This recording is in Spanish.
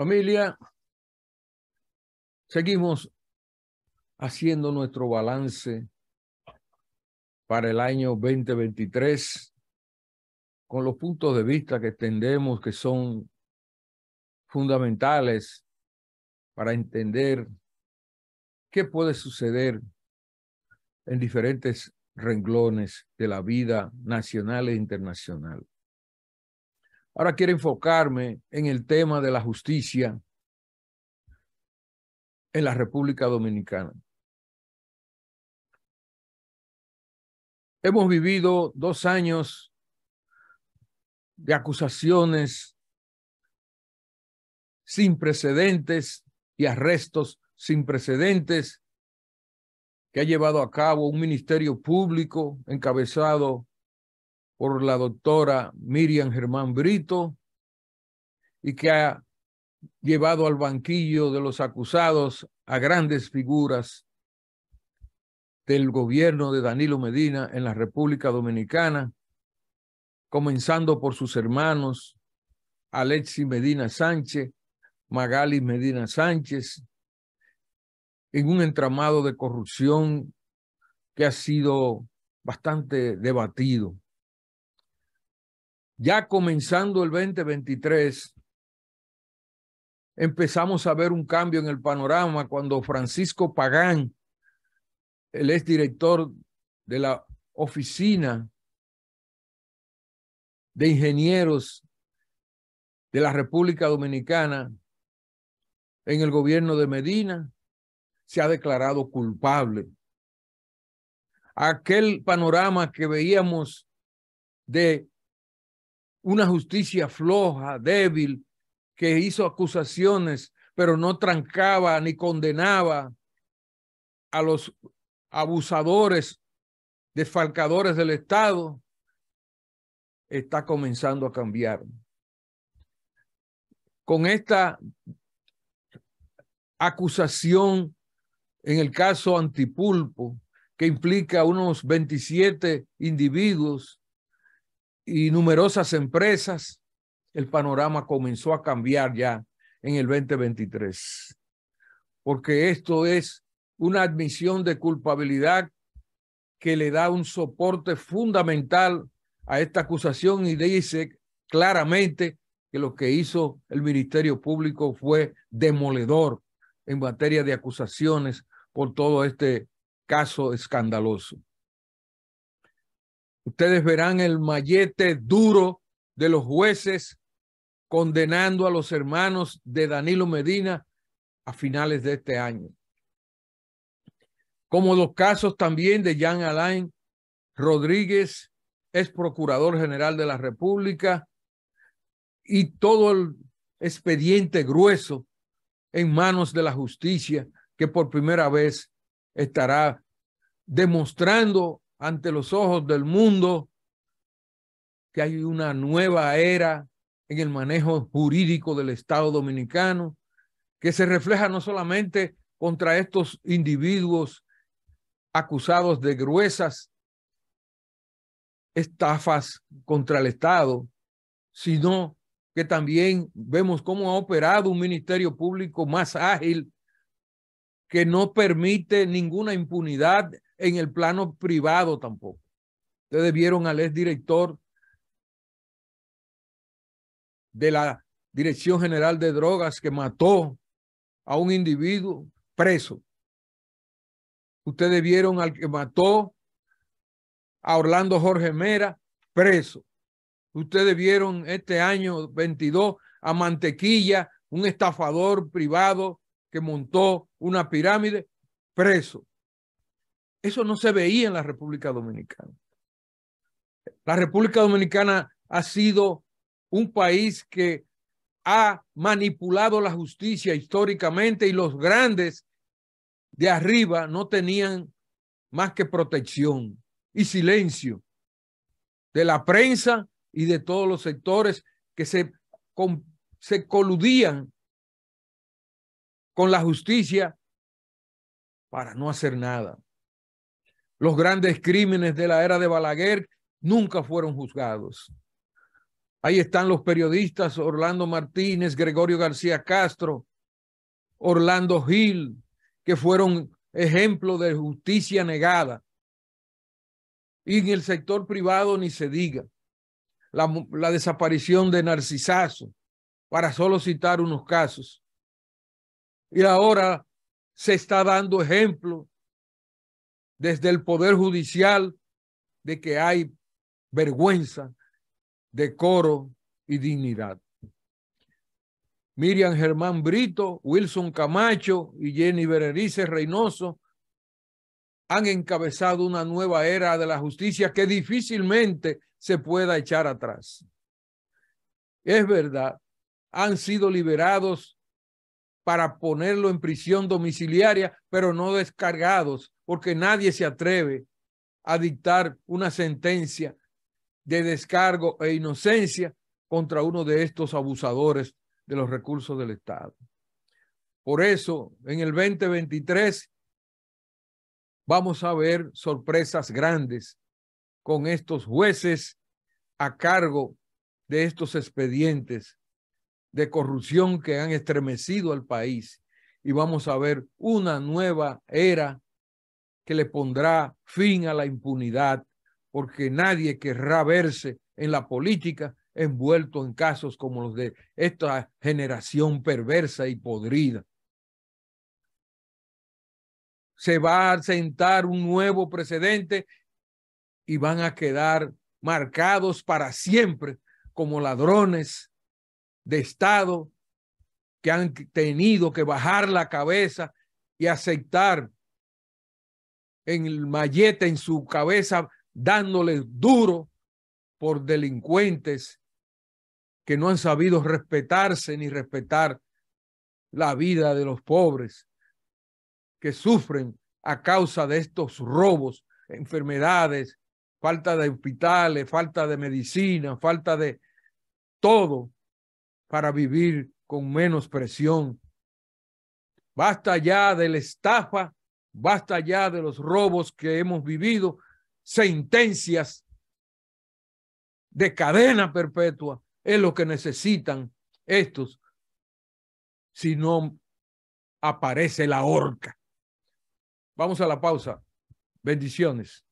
Familia, seguimos haciendo nuestro balance para el año 2023 con los puntos de vista que entendemos que son fundamentales para entender qué puede suceder en diferentes renglones de la vida nacional e internacional. Ahora quiero enfocarme en el tema de la justicia en la República Dominicana. Hemos vivido dos años de acusaciones sin precedentes y arrestos sin precedentes que ha llevado a cabo un ministerio público encabezado por la doctora Miriam Germán Brito y que ha llevado al banquillo de los acusados a grandes figuras del gobierno de Danilo Medina en la República Dominicana, comenzando por sus hermanos Alexis Medina Sánchez, Magali Medina Sánchez, en un entramado de corrupción que ha sido bastante debatido ya comenzando el 2023, empezamos a ver un cambio en el panorama cuando Francisco Pagán, el director de la oficina de ingenieros de la República Dominicana en el gobierno de Medina, se ha declarado culpable. Aquel panorama que veíamos de una justicia floja, débil, que hizo acusaciones, pero no trancaba ni condenaba a los abusadores, desfalcadores del Estado, está comenzando a cambiar. Con esta acusación en el caso Antipulpo, que implica unos 27 individuos y numerosas empresas, el panorama comenzó a cambiar ya en el 2023, porque esto es una admisión de culpabilidad que le da un soporte fundamental a esta acusación y dice claramente que lo que hizo el Ministerio Público fue demoledor en materia de acusaciones por todo este caso escandaloso. Ustedes verán el mallete duro de los jueces condenando a los hermanos de Danilo Medina a finales de este año. Como los casos también de Jean Alain Rodríguez, ex procurador general de la República, y todo el expediente grueso en manos de la justicia que por primera vez estará demostrando ante los ojos del mundo que hay una nueva era en el manejo jurídico del Estado dominicano, que se refleja no solamente contra estos individuos acusados de gruesas estafas contra el Estado, sino que también vemos cómo ha operado un ministerio público más ágil que no permite ninguna impunidad en el plano privado tampoco. Ustedes vieron al exdirector de la Dirección General de Drogas que mató a un individuo preso. Ustedes vieron al que mató a Orlando Jorge Mera preso. Ustedes vieron este año 22 a Mantequilla, un estafador privado que montó una pirámide preso. Eso no se veía en la República Dominicana. La República Dominicana ha sido un país que ha manipulado la justicia históricamente y los grandes de arriba no tenían más que protección y silencio de la prensa y de todos los sectores que se, se coludían con la justicia para no hacer nada. Los grandes crímenes de la era de Balaguer nunca fueron juzgados. Ahí están los periodistas Orlando Martínez, Gregorio García Castro, Orlando Gil, que fueron ejemplo de justicia negada. Y en el sector privado ni se diga. La, la desaparición de Narcisazo, para solo citar unos casos. Y ahora se está dando ejemplo desde el Poder Judicial de que hay vergüenza, decoro y dignidad. Miriam Germán Brito, Wilson Camacho y Jenny Berenice Reynoso han encabezado una nueva era de la justicia que difícilmente se pueda echar atrás. Es verdad, han sido liberados para ponerlo en prisión domiciliaria, pero no descargados, porque nadie se atreve a dictar una sentencia de descargo e inocencia contra uno de estos abusadores de los recursos del Estado. Por eso, en el 2023 vamos a ver sorpresas grandes con estos jueces a cargo de estos expedientes de corrupción que han estremecido al país y vamos a ver una nueva era que le pondrá fin a la impunidad porque nadie querrá verse en la política envuelto en casos como los de esta generación perversa y podrida. Se va a sentar un nuevo precedente y van a quedar marcados para siempre como ladrones, de Estado que han tenido que bajar la cabeza y aceptar en el mallete en su cabeza, dándoles duro por delincuentes que no han sabido respetarse ni respetar la vida de los pobres que sufren a causa de estos robos, enfermedades, falta de hospitales, falta de medicina, falta de todo para vivir con menos presión. Basta ya de la estafa, basta ya de los robos que hemos vivido, sentencias de cadena perpetua es lo que necesitan estos si no aparece la horca. Vamos a la pausa. Bendiciones.